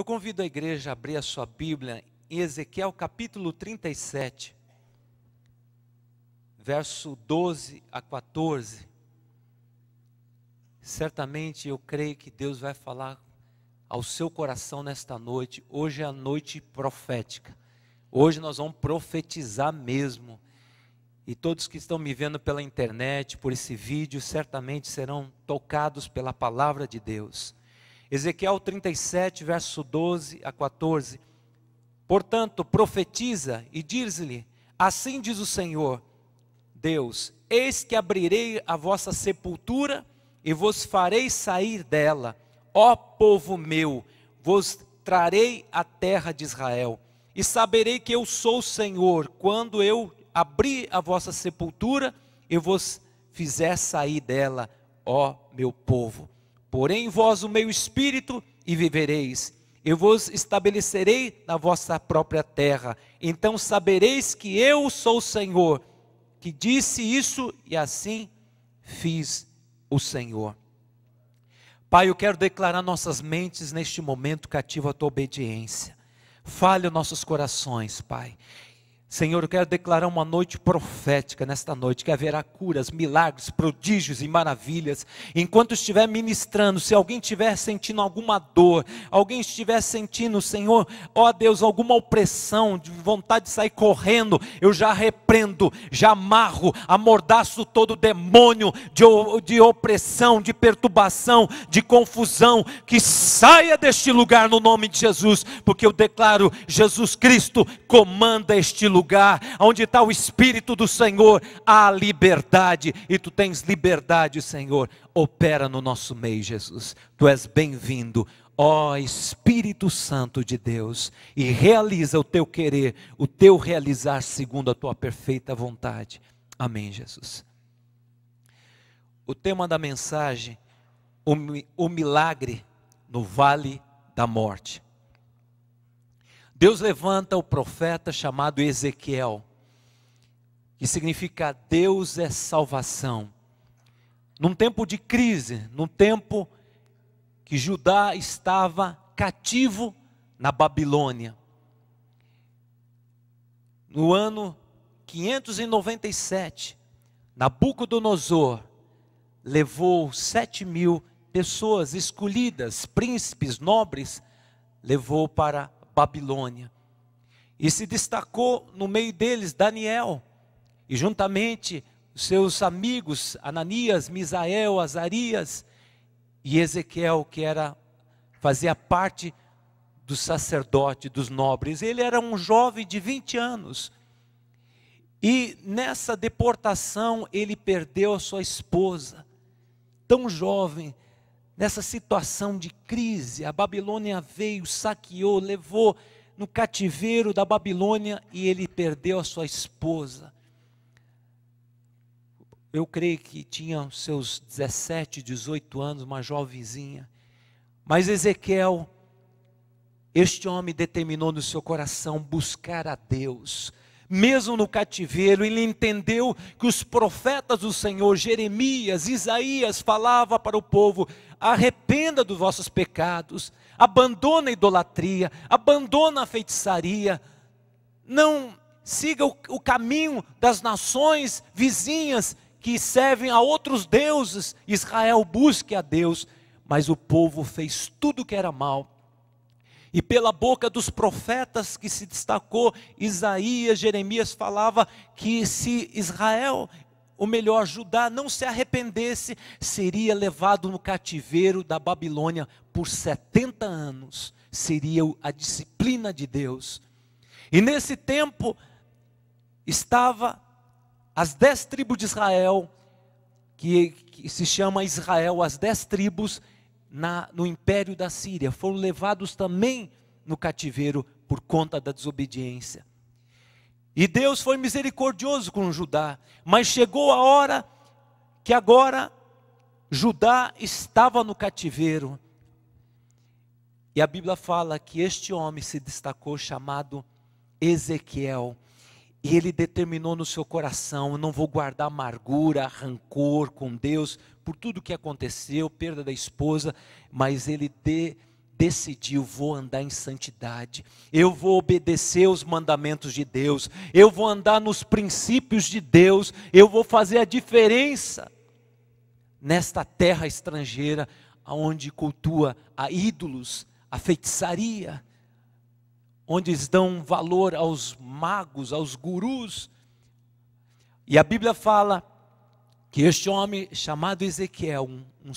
Eu convido a igreja a abrir a sua Bíblia em Ezequiel capítulo 37, verso 12 a 14. Certamente eu creio que Deus vai falar ao seu coração nesta noite. Hoje é a noite profética. Hoje nós vamos profetizar mesmo. E todos que estão me vendo pela internet, por esse vídeo, certamente serão tocados pela palavra de Deus. Ezequiel 37, verso 12 a 14. Portanto, profetiza e diz-lhe: Assim diz o Senhor, Deus: Eis que abrirei a vossa sepultura e vos farei sair dela, ó povo meu, vos trarei a terra de Israel. E saberei que eu sou o Senhor, quando eu abrir a vossa sepultura e vos fizer sair dela, ó meu povo. Porém, vós o meu espírito e vivereis. Eu vos estabelecerei na vossa própria terra. Então sabereis que eu sou o Senhor, que disse isso e assim fiz o Senhor. Pai, eu quero declarar nossas mentes neste momento cativo à tua obediência. Fale nossos corações, Pai. Senhor, eu quero declarar uma noite profética nesta noite, que haverá curas, milagres, prodígios e maravilhas. Enquanto estiver ministrando, se alguém estiver sentindo alguma dor, alguém estiver sentindo, Senhor, ó Deus, alguma opressão, de vontade de sair correndo, eu já repreendo, já amarro, amordaço todo demônio de, de opressão, de perturbação, de confusão, que saia deste lugar no nome de Jesus, porque eu declaro, Jesus Cristo comanda este lugar lugar onde está o Espírito do Senhor, há liberdade, e tu tens liberdade, Senhor. Opera no nosso meio, Jesus. Tu és bem-vindo, ó Espírito Santo de Deus, e realiza o teu querer, o teu realizar segundo a tua perfeita vontade. Amém, Jesus. O tema da mensagem: o, o milagre no vale da morte. Deus levanta o profeta chamado Ezequiel, que significa Deus é salvação. Num tempo de crise, num tempo que Judá estava cativo na Babilônia. No ano 597, Nabucodonosor levou sete mil pessoas escolhidas, príncipes, nobres, levou para Babilônia. E se destacou no meio deles Daniel, e juntamente seus amigos Ananias, Misael, Azarias e Ezequiel, que era fazia parte do sacerdote dos nobres. Ele era um jovem de 20 anos. E nessa deportação ele perdeu a sua esposa, tão jovem, nessa situação de crise, a Babilônia veio, saqueou, levou no cativeiro da Babilônia e ele perdeu a sua esposa. Eu creio que tinha seus 17, 18 anos, uma jovenzinha. Mas Ezequiel, este homem determinou no seu coração buscar a Deus mesmo no cativeiro, ele entendeu que os profetas do Senhor, Jeremias, Isaías, falava para o povo: arrependa dos vossos pecados, abandona a idolatria, abandona a feitiçaria, não siga o, o caminho das nações vizinhas que servem a outros deuses. Israel busque a Deus, mas o povo fez tudo que era mal e pela boca dos profetas que se destacou, Isaías, Jeremias falava que se Israel, ou melhor, Judá, não se arrependesse, seria levado no cativeiro da Babilônia por 70 anos. Seria a disciplina de Deus. E nesse tempo estava as dez tribos de Israel, que, que se chama Israel, as dez tribos, na, no império da Síria, foram levados também no cativeiro por conta da desobediência. E Deus foi misericordioso com Judá, mas chegou a hora que agora Judá estava no cativeiro. E a Bíblia fala que este homem se destacou chamado Ezequiel. E ele determinou no seu coração: eu não vou guardar amargura, rancor com Deus por tudo que aconteceu, perda da esposa, mas ele de, decidiu: vou andar em santidade, eu vou obedecer os mandamentos de Deus, eu vou andar nos princípios de Deus, eu vou fazer a diferença nesta terra estrangeira, onde cultua a ídolos, a feitiçaria, onde eles dão valor aos magos, aos gurus. E a Bíblia fala que este homem chamado Ezequiel, um, um,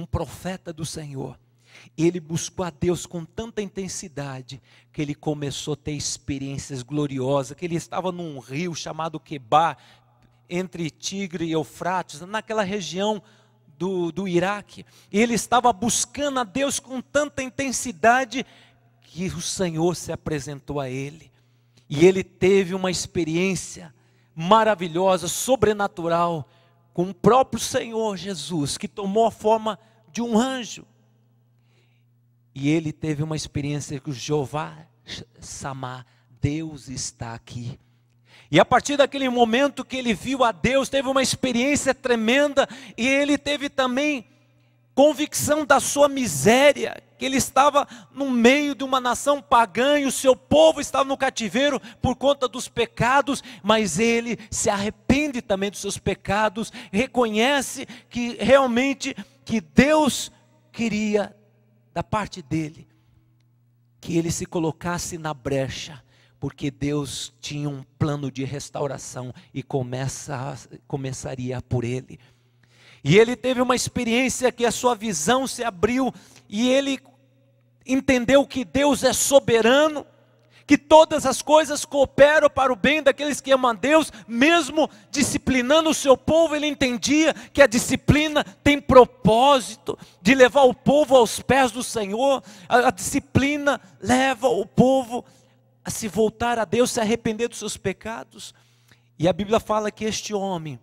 um profeta do Senhor, ele buscou a Deus com tanta intensidade que ele começou a ter experiências gloriosas, que ele estava num rio chamado Quebar, entre Tigre e Eufrates, naquela região do, do Iraque. E ele estava buscando a Deus com tanta intensidade que o Senhor se apresentou a ele. E ele teve uma experiência maravilhosa, sobrenatural, com o próprio Senhor Jesus, que tomou a forma de um anjo. E ele teve uma experiência que o Jeová Samar, Deus está aqui. E a partir daquele momento que ele viu a Deus, teve uma experiência tremenda e ele teve também convicção da sua miséria, que ele estava no meio de uma nação pagã e o seu povo estava no cativeiro por conta dos pecados, mas ele se arrepende também dos seus pecados, reconhece que realmente que Deus queria da parte dele que ele se colocasse na brecha porque Deus tinha um plano de restauração e começa, começaria por ele. E ele teve uma experiência que a sua visão se abriu e ele entendeu que Deus é soberano, que todas as coisas cooperam para o bem daqueles que amam a Deus, mesmo disciplinando o seu povo, ele entendia que a disciplina tem propósito de levar o povo aos pés do Senhor, a, a disciplina leva o povo a se voltar a Deus, se arrepender dos seus pecados. E a Bíblia fala que este homem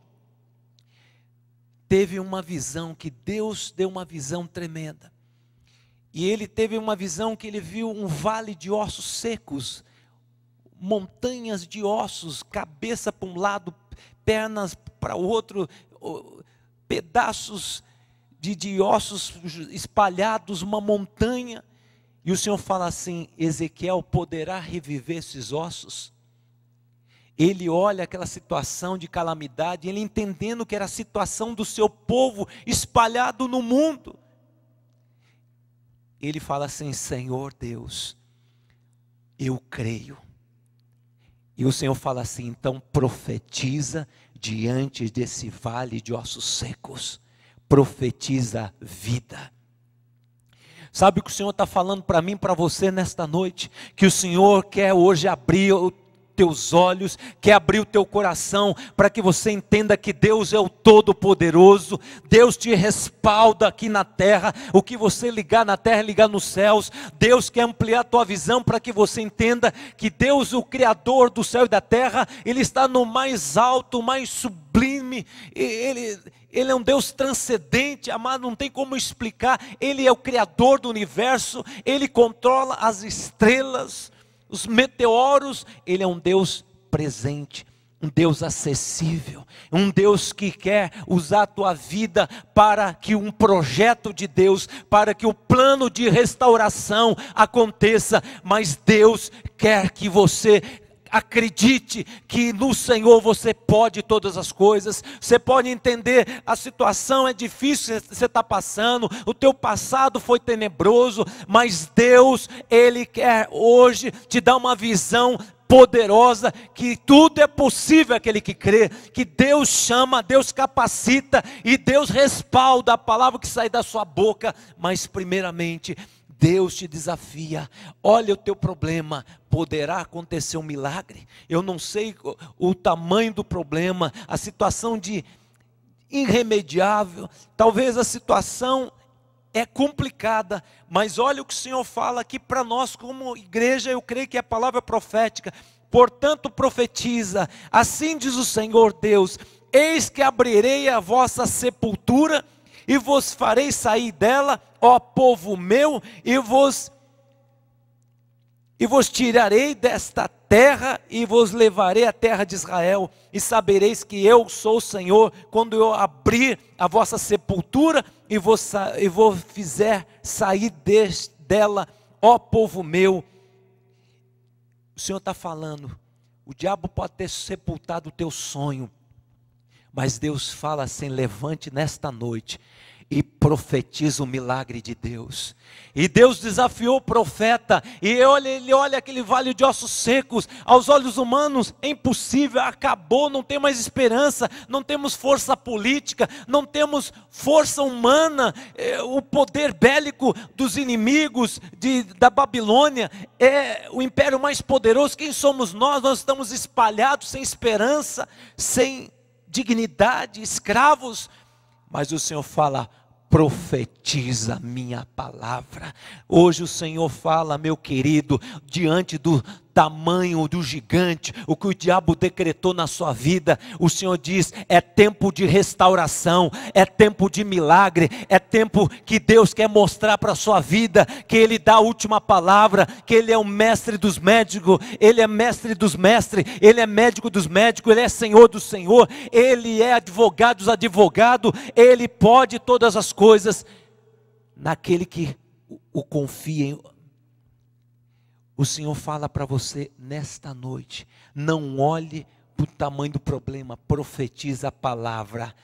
teve uma visão, que Deus deu uma visão tremenda. E ele teve uma visão que ele viu um vale de ossos secos, montanhas de ossos, cabeça para um lado, pernas para o outro, pedaços de, de ossos espalhados, uma montanha. E o Senhor fala assim: Ezequiel poderá reviver esses ossos? Ele olha aquela situação de calamidade, ele entendendo que era a situação do seu povo espalhado no mundo ele fala assim: Senhor Deus, eu creio. E o Senhor fala assim: então profetiza diante desse vale de ossos secos, profetiza vida. Sabe o que o Senhor está falando para mim, para você nesta noite? Que o Senhor quer hoje abrir teus olhos, quer abrir o teu coração para que você entenda que Deus é o Todo-Poderoso, Deus te respalda aqui na terra, o que você ligar na terra, é ligar nos céus. Deus quer ampliar a tua visão para que você entenda que Deus, o Criador do céu e da terra, Ele está no mais alto, mais sublime, Ele, ele é um Deus transcendente, amado, não tem como explicar. Ele é o Criador do universo, Ele controla as estrelas, os meteoros, ele é um Deus presente, um Deus acessível, um Deus que quer usar a tua vida para que um projeto de Deus, para que o plano de restauração aconteça, mas Deus quer que você acredite que no Senhor você pode todas as coisas. Você pode entender a situação é difícil que você está passando, o teu passado foi tenebroso, mas Deus ele quer hoje te dar uma visão poderosa, que tudo é possível aquele que crê, que Deus chama, Deus capacita e Deus respalda a palavra que sai da sua boca, mas primeiramente Deus te desafia. Olha o teu problema, poderá acontecer um milagre. Eu não sei o, o tamanho do problema, a situação de irremediável, talvez a situação é complicada, mas olha o que o Senhor fala aqui para nós como igreja, eu creio que é a palavra profética. Portanto, profetiza, assim diz o Senhor Deus: Eis que abrirei a vossa sepultura e vos farei sair dela ó povo meu, e vos e vos tirarei desta terra e vos levarei à terra de Israel, e sabereis que eu sou o Senhor, quando eu abrir a vossa sepultura e vos, e vos fizer sair dela, ó povo meu. O Senhor está falando, o diabo pode ter sepultado o teu sonho, mas Deus fala assim: levante nesta noite e profetiza o milagre de Deus. E Deus desafiou o profeta, e olha, ele olha aquele vale de ossos secos, aos olhos humanos é impossível, acabou, não tem mais esperança, não temos força política, não temos força humana, é, o poder bélico dos inimigos de, da Babilônia é o império mais poderoso. Quem somos nós? Nós estamos espalhados, sem esperança, sem dignidade, escravos. Mas o Senhor fala: profetiza minha palavra. Hoje o Senhor fala, meu querido, diante do tamanho do gigante, o que o diabo decretou na sua vida, o Senhor diz: é tempo de restauração, é tempo de milagre, é tempo que Deus quer mostrar para a sua vida que Ele dá a última palavra, que Ele é o mestre dos médicos, Ele é mestre dos mestres, Ele é médico dos médicos, Ele é senhor do senhor, Ele é advogado dos advogados, Ele pode todas as coisas naquele que o confia o Senhor fala para você nesta noite: não olhe para o tamanho do problema, profetiza a palavra.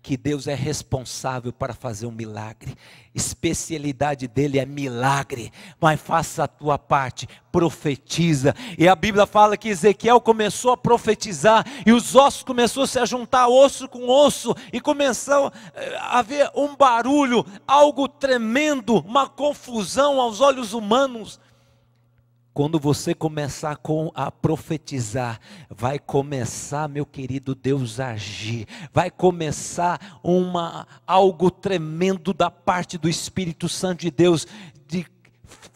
Que Deus é responsável para fazer um milagre, especialidade dele é milagre, mas faça a tua parte, profetiza. E a Bíblia fala que Ezequiel começou a profetizar, e os ossos começaram a se juntar osso com osso, e começou eh, a haver um barulho, algo tremendo, uma confusão aos olhos humanos quando você começar com a profetizar, vai começar, meu querido Deus, a agir. Vai começar uma algo tremendo da parte do Espírito Santo de Deus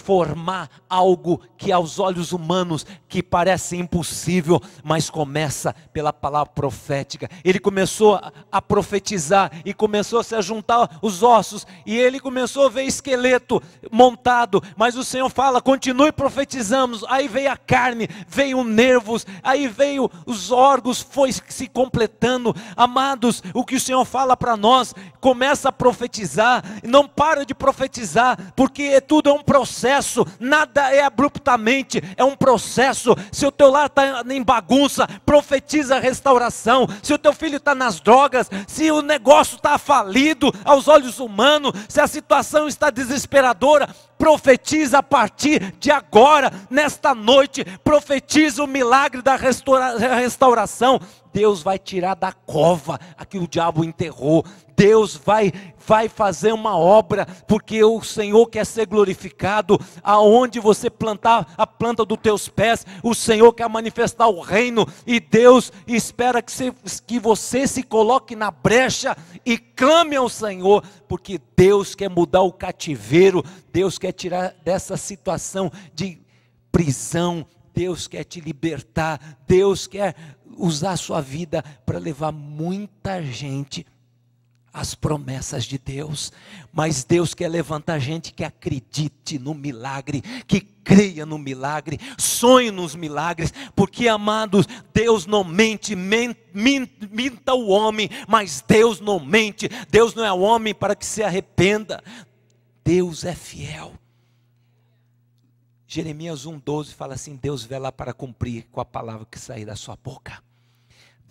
formar algo que aos olhos humanos que parece impossível, mas começa pela palavra profética. Ele começou a profetizar e começou a se juntar os ossos e ele começou a ver esqueleto montado, mas o Senhor fala: "Continue profetizamos". Aí veio a carne, veio os nervos, aí veio os órgãos foi se completando. Amados, o que o Senhor fala para nós, começa a profetizar, não para de profetizar, porque tudo é um processo processo, nada é abruptamente, é um processo. Se o teu lar está em bagunça, profetiza a restauração. Se o teu filho está nas drogas, se o negócio está falido aos olhos humanos, se a situação está desesperadora, profetiza a partir de agora, nesta noite, profetiza o milagre da restauração. Deus vai tirar da cova que o diabo enterrou. Deus vai vai fazer uma obra, porque o Senhor quer ser glorificado aonde você plantar a planta dos teus pés. O Senhor quer manifestar o reino e Deus espera que você, que você se coloque na brecha e clame ao Senhor, porque Deus quer mudar o cativeiro, Deus quer tirar dessa situação de prisão, Deus quer te libertar, Deus quer usar a sua vida para levar muita gente às promessas de Deus. Mas Deus quer levantar gente que acredite no milagre, que creia no milagre, sonhe nos milagres, porque, amados, Deus não mente, minta o homem, mas Deus não mente, Deus não é homem para que se arrependa, Deus é fiel. Jeremias 1,12 fala assim: Deus vela para cumprir com a palavra que sair da sua boca.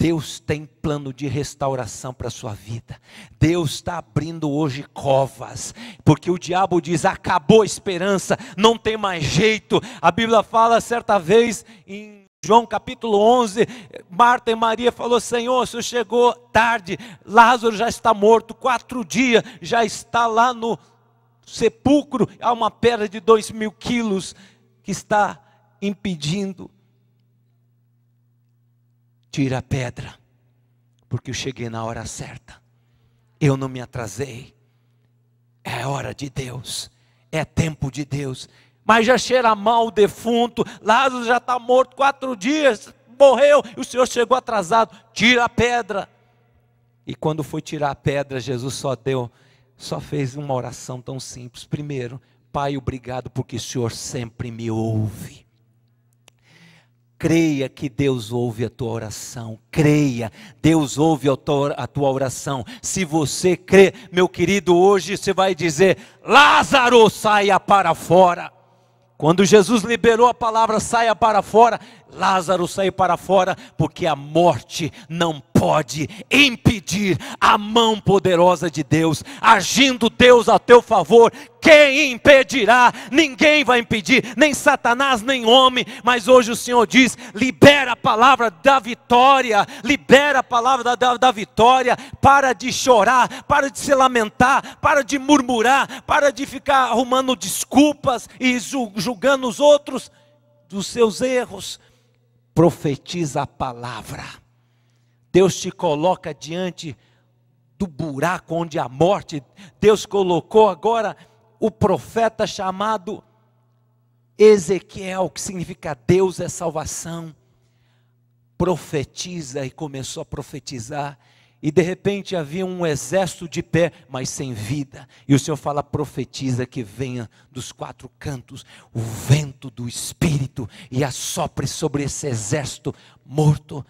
Deus tem plano de restauração para a sua vida. Deus está abrindo hoje covas, porque o diabo diz: acabou a esperança, não tem mais jeito. A Bíblia fala certa vez em João capítulo 11, Marta e Maria falou: Senhor, o Senhor chegou tarde, Lázaro já está morto, quatro dias, já está lá no sepulcro, há uma pedra de dois mil quilos que está impedindo Tira a pedra, porque eu cheguei na hora certa. Eu não me atrasei. É hora de Deus, é tempo de Deus. Mas já cheira mal o defunto, Lázaro já está morto quatro dias, morreu, e o Senhor chegou atrasado. Tira a pedra. E quando foi tirar a pedra, Jesus só deu, só fez uma oração tão simples. Primeiro, Pai, obrigado porque o Senhor sempre me ouve. Creia que Deus ouve a tua oração. Creia, Deus ouve a tua, oração. Se você crê, meu querido, hoje você vai dizer: Lázaro, saia para fora. Quando Jesus liberou a palavra saia para fora, Lázaro saiu para fora, porque a morte não pode impedir a mão poderosa de Deus, agindo Deus a teu favor. Quem impedirá? Ninguém vai impedir, nem Satanás, nem homem. Mas hoje o Senhor diz: libera a palavra da vitória, libera a palavra da, da, da vitória. Para de chorar, para de se lamentar, para de murmurar, para de ficar arrumando desculpas e julgando os outros dos seus erros profetiza a palavra. Deus te coloca diante do buraco onde a morte, Deus colocou agora o profeta chamado Ezequiel, que significa Deus é salvação. Profetiza e começou a profetizar e de repente havia um exército de pé, mas sem vida. E o Senhor fala, profetiza que venha dos quatro cantos o vento do Espírito e assopre sobre esse exército morto.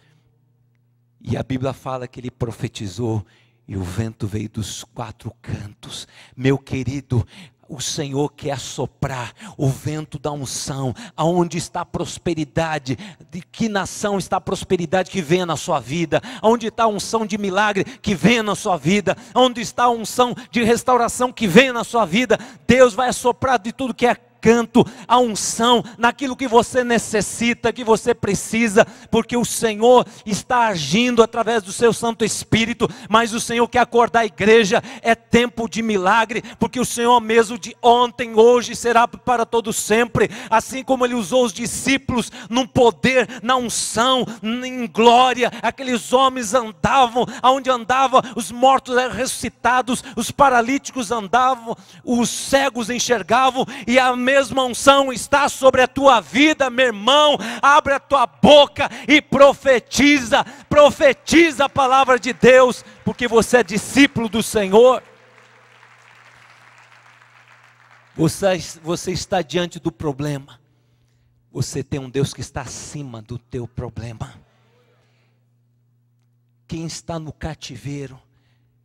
E a Bíblia fala que ele profetizou e o vento veio dos quatro cantos. Meu querido, o Senhor quer soprar o vento da unção, aonde está a prosperidade, de que nação está a prosperidade que venha na sua vida, aonde está a unção de milagre que venha na sua vida, aonde está a unção de restauração que venha na sua vida, Deus vai soprar de tudo que é canto, a unção, naquilo que você necessita, que você precisa, porque o Senhor está agindo através do seu Santo Espírito, mas o Senhor quer acordar a igreja, é tempo de milagre, porque o Senhor mesmo de ontem, hoje, será para todo sempre, assim como Ele usou os discípulos no poder, na unção, em glória, aqueles homens andavam, aonde andavam, os mortos eram ressuscitados, os paralíticos andavam, os cegos enxergavam, e a mesma unção está sobre a tua vida, meu irmão. Abre a tua boca e profetiza, profetiza a palavra de Deus, porque você é discípulo do Senhor. Você, você está diante do problema. Você tem um Deus que está acima do teu problema. Quem está no cativeiro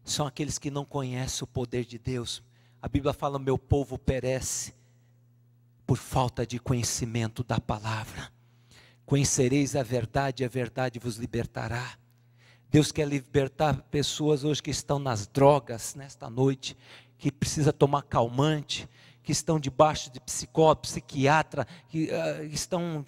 são aqueles que não conhecem o poder de Deus. A Bíblia fala: Meu povo perece por falta de conhecimento da palavra. Conhecereis a verdade, a verdade vos libertará. Deus quer libertar pessoas hoje que estão nas drogas nesta noite, que precisa tomar calmante, que estão debaixo de psicólogo, psiquiatra, que uh, estão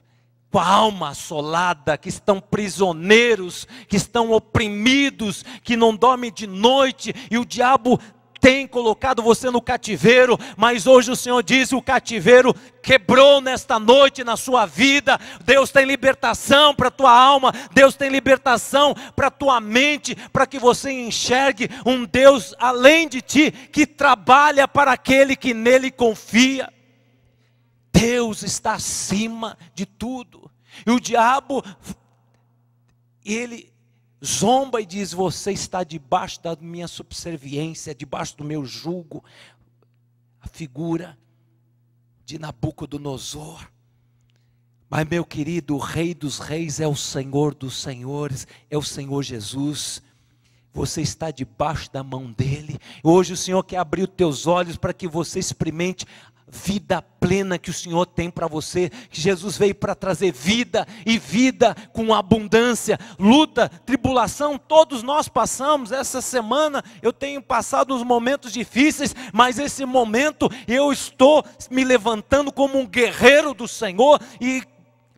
com a alma assolada, que estão prisioneiros, que estão oprimidos, que não dormem de noite, e o diabo tem colocado você no cativeiro, mas hoje o Senhor diz: o cativeiro quebrou nesta noite na sua vida. Deus tem libertação para a tua alma, Deus tem libertação para a tua mente, para que você enxergue um Deus além de ti que trabalha para aquele que nele confia. Deus está acima de tudo. E o diabo, ele zomba e diz: Você está debaixo da minha subserviência, debaixo do meu jugo. A figura de Nabucodonosor. Mas, meu querido, o Rei dos Reis é o Senhor dos Senhores, é o Senhor Jesus. Você está debaixo da mão dele. Hoje o Senhor quer abrir os teus olhos para que você experimente vida plena que o Senhor tem para você, que Jesus veio para trazer vida e vida com abundância, luta, tribulação, todos nós passamos. Essa semana eu tenho passado uns momentos difíceis, mas esse momento eu estou me levantando como um guerreiro do Senhor e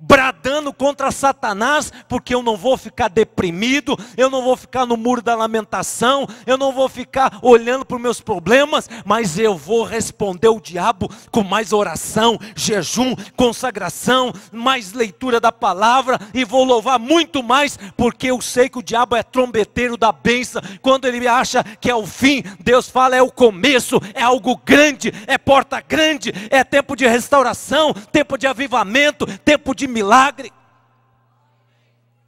bradando contra Satanás, porque eu não vou ficar deprimido, eu não vou ficar no muro da lamentação, eu não vou ficar olhando para os meus problemas, mas eu vou responder o diabo com mais oração, jejum, consagração, mais leitura da palavra e vou louvar muito mais, porque eu sei que o diabo é trombeteiro da benção. Quando ele acha que é o fim, Deus fala é o começo, é algo grande, é porta grande, é tempo de restauração, tempo de avivamento, tempo de milagre.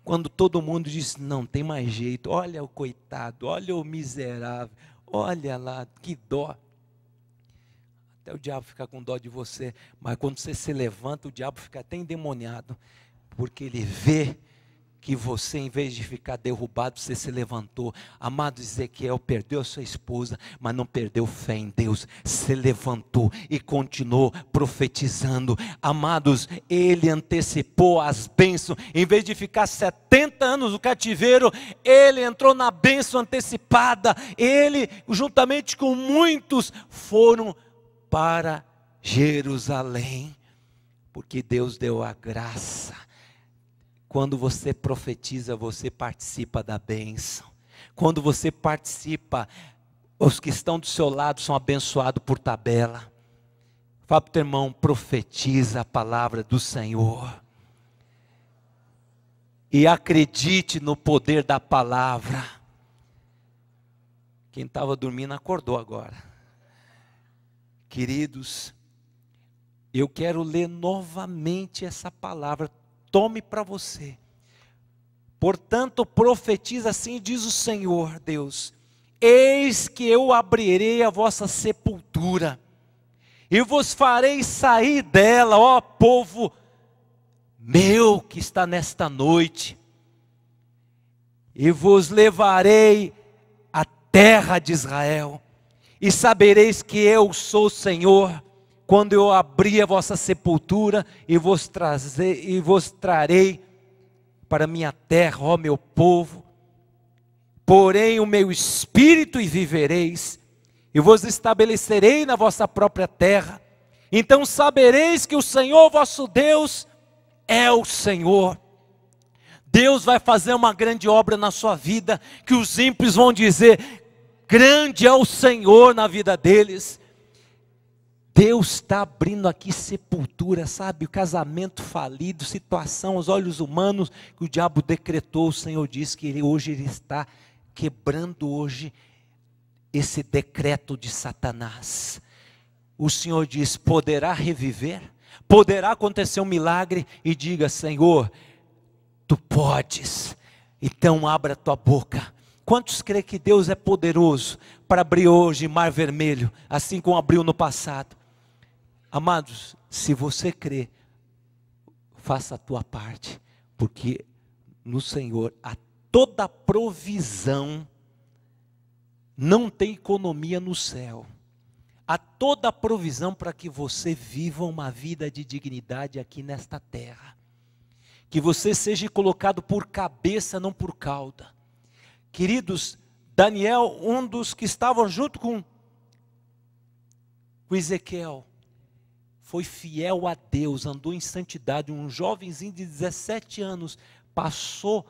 Quando todo mundo diz: não tem mais jeito, olha o coitado, olha o miserável, olha lá, que dó. Até o diabo fica com dó de você, mas quando você se levanta, o diabo fica até endemoniado, porque ele vê que você, em vez de ficar derrubado, você se levantou. Amado Ezequiel perdeu sua esposa, mas não perdeu fé em Deus. Se levantou e continuou profetizando. Amados, ele antecipou as bênçãos. Em vez de ficar 70 anos no cativeiro, ele entrou na bênção antecipada. Ele, juntamente com muitos, foram para Jerusalém, porque Deus deu a graça quando você profetiza, você participa da bênção. Quando você participa, os que estão do seu lado são abençoados por tabela. Fala para o teu irmão, profetiza a palavra do Senhor. E acredite no poder da palavra. Quem estava dormindo acordou agora. Queridos, eu quero ler novamente essa palavra tome para você. Portanto, profetiza assim, diz o Senhor Deus: Eis que eu abrirei a vossa sepultura, e vos farei sair dela, ó povo meu que está nesta noite, e vos levarei à terra de Israel, e sabereis que eu sou o Senhor quando eu abrir a vossa sepultura e vos, trazer, e vos trarei para minha terra, ó meu povo. Porém o meu espírito e vivereis, e vos estabelecerei na vossa própria terra. Então sabereis que o Senhor vosso Deus é o Senhor. Deus vai fazer uma grande obra na sua vida, que os ímpios vão dizer: grande é o Senhor na vida deles. Deus está abrindo aqui sepultura, sabe? O casamento falido, situação aos olhos humanos que o diabo decretou. O Senhor diz que ele, hoje ele está quebrando hoje esse decreto de Satanás. O Senhor diz: poderá reviver, poderá acontecer um milagre e diga: Senhor, tu podes. Então abra tua boca. Quantos crê que Deus é poderoso para abrir hoje mar vermelho, assim como abriu no passado? Amados, se você crê, faça a tua parte, porque no Senhor há toda provisão, não tem economia no céu. Há toda provisão para que você viva uma vida de dignidade aqui nesta terra. Que você seja colocado por cabeça, não por cauda. Queridos, Daniel, um dos que estavam junto com, com Ezequiel, foi fiel a Deus, andou em santidade, um jovenzinho de 17 anos, passou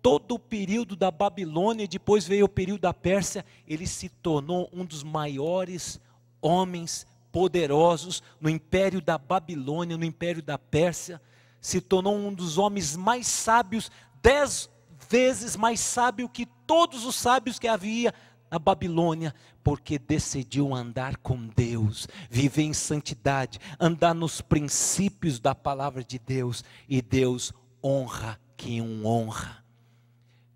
todo o período da Babilônia, depois veio o período da Pérsia, ele se tornou um dos maiores homens poderosos no império da Babilônia, no império da Pérsia, se tornou um dos homens mais sábios, dez vezes mais sábio que todos os sábios que havia a Babilônia, porque decidiu andar com Deus, viver em santidade, andar nos princípios da palavra de Deus, e Deus honra quem um honra.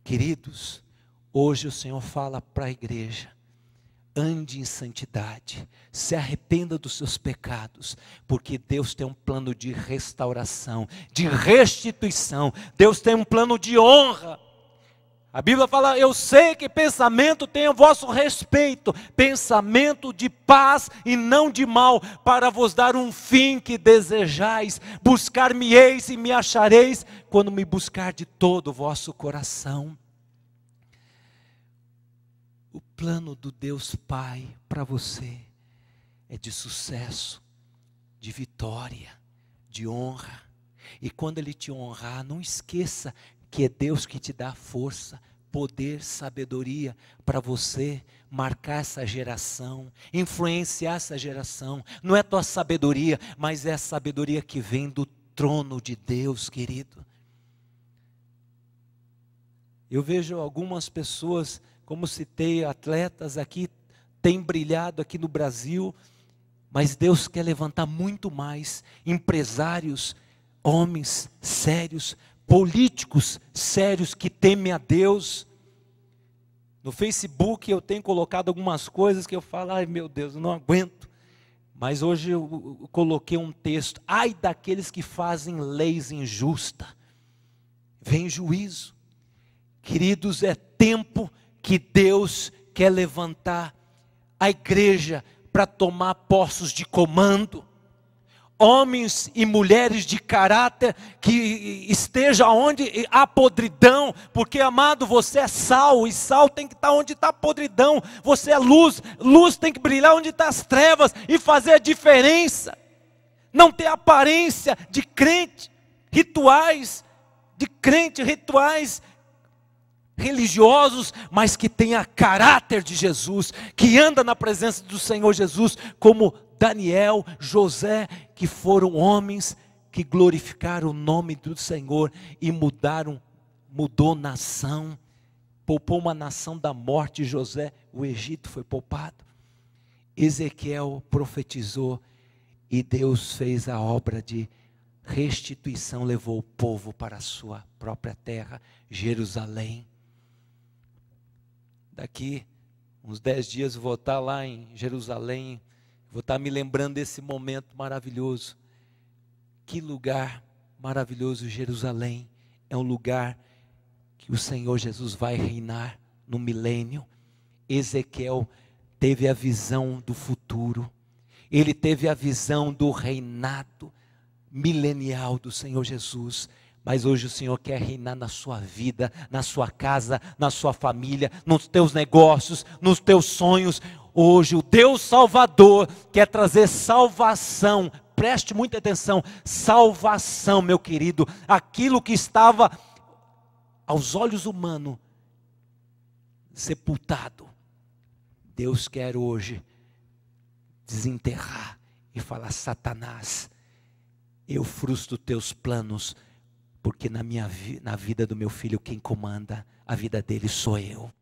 Queridos, hoje o Senhor fala para a igreja: ande em santidade, se arrependa dos seus pecados, porque Deus tem um plano de restauração, de restituição, Deus tem um plano de honra a Bíblia fala: Eu sei que pensamento tem a vosso respeito, pensamento de paz e não de mal, para vos dar um fim que desejais. Buscar-me-eis e me achareis quando me buscar de todo o vosso coração. O plano do Deus Pai para você é de sucesso, de vitória, de honra. E quando Ele te honrar, não esqueça que é Deus que te dá força, poder, sabedoria para você marcar essa geração, influenciar essa geração. Não é tua sabedoria, mas é a sabedoria que vem do trono de Deus, querido. Eu vejo algumas pessoas, como citei, atletas aqui, têm brilhado aqui no Brasil, mas Deus quer levantar muito mais empresários, homens sérios, políticos sérios que temem a Deus. No Facebook eu tenho colocado algumas coisas que eu falo, ai meu Deus, não aguento. Mas hoje eu coloquei um texto, ai daqueles que fazem leis injustas, vem juízo. Queridos, é tempo que Deus quer levantar a igreja para tomar postos de comando homens e mulheres de caráter que esteja onde há podridão, porque amado, você é sal e sal tem que estar tá onde está podridão, você é luz, luz tem que brilhar onde está as trevas e fazer a diferença, não ter aparência de crente, rituais, de crente, rituais religiosos, mas que tenha caráter de Jesus, que anda na presença do Senhor Jesus como Daniel, José, que foram homens que glorificaram o nome do Senhor e mudaram, mudou nação, poupou uma nação da morte. José, o Egito foi poupado. Ezequiel profetizou e Deus fez a obra de restituição, levou o povo para a sua própria terra, Jerusalém. Daqui uns dez dias eu vou estar lá em Jerusalém, Vou estar me lembrando desse momento maravilhoso. Que lugar maravilhoso Jerusalém. É um lugar que o Senhor Jesus vai reinar no milênio. Ezequiel teve a visão do futuro. Ele teve a visão do reinado milenial do Senhor Jesus. Mas hoje o Senhor quer reinar na sua vida, na sua casa, na sua família, nos teus negócios, nos teus sonhos. Hoje o Deus Salvador quer trazer salvação. Preste muita atenção, salvação, meu querido, aquilo que estava aos olhos humanos sepultado. Deus quer hoje desenterrar e falar: Satanás, eu frustro teus planos, porque na minha na vida do meu filho quem comanda a vida dele sou eu.